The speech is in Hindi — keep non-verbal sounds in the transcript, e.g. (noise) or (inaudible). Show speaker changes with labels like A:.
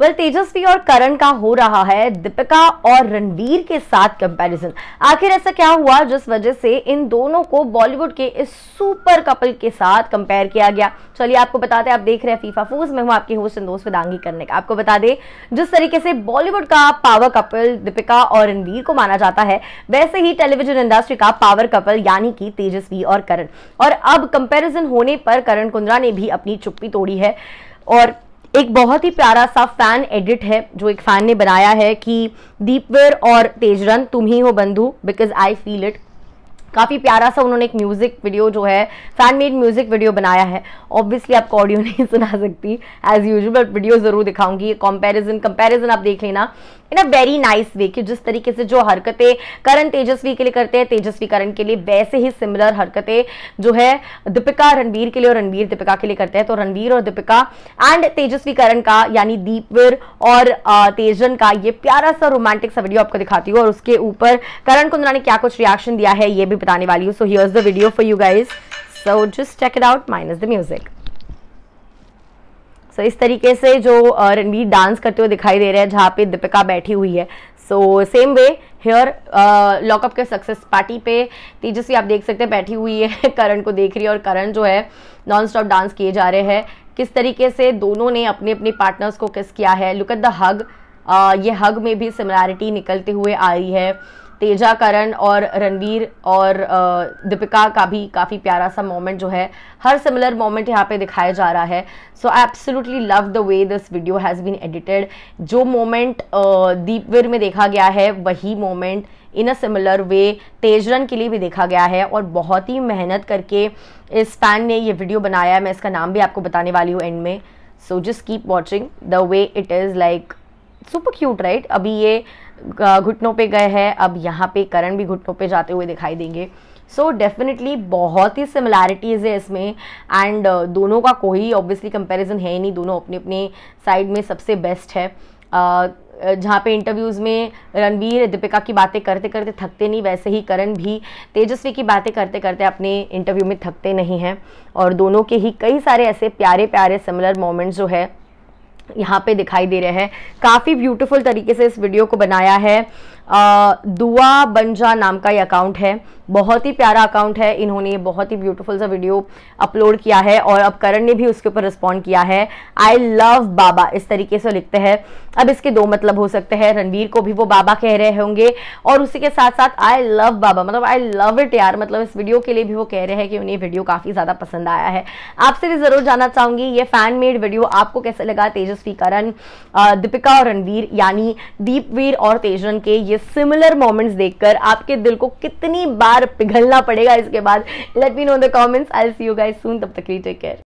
A: वेल तेजस्वी और करण का हो रहा है दीपिका और रणवीर के साथ कंपैरिजन आखिर ऐसा क्या हुआ जिस वजह से इन दोनों को बॉलीवुड के इस सुपर कपल के साथ कंपेयर किया गया चलिए आपको बताते हैं आप देख रहे हैं फीफा फूज मैं हूं आपकी होस्ट दोस्त विदांगी करने का आपको बता दें जिस तरीके से बॉलीवुड का पावर कपल दीपिका और रणवीर को माना जाता है वैसे ही टेलीविजन इंडस्ट्री का पावर कपल यानी कि तेजस्वी और करण और अब कंपेरिजन होने पर करण कुंद्रा ने भी अपनी चुप्पी तोड़ी है और एक बहुत ही प्यारा सा फैन एडिट है जो एक फैन ने बनाया है कि दीपवीर और तेजरन तुम ही हो बंधु बिकॉज आई फील इट काफ़ी प्यारा सा उन्होंने एक म्यूज़िक वीडियो जो है फैन मेड म्यूज़िक वीडियो बनाया है ऑब्वियसली आपको ऑडियो (laughs) नहीं सुना सकती एज यूजल वीडियो ज़रूर दिखाऊंगी कंपैरिजन कंपैरिजन आप देख लेना इन अ वेरी नाइस वे कि जिस तरीके से जो हरकतें करण तेजस्वी के लिए करते हैं तेजस्वी करण के लिए वैसे ही सिमिलर हरकतें जो है दीपिका रणवीर के लिए और रणवीर दीपिका के लिए करते हैं तो रणवीर और दीपिका एंड तेजस्वी करण का यानी दीपवीर और तेजन का ये प्यारा सा रोमांटिक सा वीडियो आपको दिखाती हूँ और उसके ऊपर करण कुंद्रा ने क्या कुछ रिएक्शन दिया है ये भी बताने वाली हूँ so here's the video for you guys so just check it out minus the music so इस तरीके से जो रणवीर डांस करते हुए दिखाई दे रहे हैं जहाँ पे दीपिका बैठी हुई है so same way here lockup के सक्सेस पार्टी पे तेजस्वी आप देख सकते हैं बैठी हुई है (laughs) करण को देख रही है और करण जो है नॉन स्टॉप डांस किए जा रहे हैं किस तरीके से दोनों ने अपने अपने पार्टनर्स को किस किया है लुक एट द हग ये हग में भी सिमिलैरिटी निकलते हुए आ रही है तेजा करण और रणवीर और दीपिका का भी काफ़ी प्यारा सा मोमेंट जो है हर सिमिलर मोमेंट यहाँ पे दिखाया जा रहा है so I absolutely love the way this video has been edited जो मोमेंट दीपवीर में देखा गया है वही moment in a similar way तेजरन के लिए भी देखा गया है और बहुत ही मेहनत करके इस फैन ने ये वीडियो बनाया है मैं इसका नाम भी आपको बताने वाली हूँ एंड में so just keep watching the way it is like super cute right अभी ये घुटनों पे गए हैं अब यहाँ पे करण भी घुटनों पे जाते हुए दिखाई देंगे सो so डेफिनेटली बहुत ही सिमिलैरिटीज़ है इसमें एंड दोनों का कोई ऑब्वियसली कंपैरिजन है ही नहीं दोनों अपने अपने साइड में सबसे बेस्ट है जहाँ पे इंटरव्यूज़ में रणबीर दीपिका की बातें करते करते थकते नहीं वैसे ही करण भी तेजस्वी की बातें करते करते अपने इंटरव्यू में थकते नहीं हैं और दोनों के ही कई सारे ऐसे प्यारे प्यारे सिमिलर मोमेंट्स जो है यहाँ पे दिखाई दे रहे हैं काफ़ी ब्यूटीफुल तरीके से इस वीडियो को बनाया है दुआ बंजा नाम का ये अकाउंट है बहुत ही प्यारा अकाउंट है इन्होंने बहुत ही ब्यूटीफुल सा वीडियो अपलोड किया है और अब करण ने भी उसके ऊपर रिस्पॉन्ड किया है आई लव बाबा इस तरीके से लिखते हैं अब इसके दो मतलब हो सकते हैं रणवीर को भी वो बाबा कह रहे होंगे और उसी के साथ साथ आई लव बाबा मतलब आई लव इट यार मतलब इस वीडियो के लिए भी वो कह रहे हैं कि उन्हें वीडियो काफ़ी ज़्यादा पसंद आया है आपसे भी ज़रूर जानना चाहूँगी ये फैन मेड वीडियो आपको कैसे लगा तेजस्वी करण दीपिका और रणवीर यानी दीपवीर और तेजरन के ये ये सिमिलर मोमेंट्स देखकर आपके दिल को कितनी बार पिघलना पड़ेगा इसके बाद let me know the comments I see you guys soon तब तक टेक केयर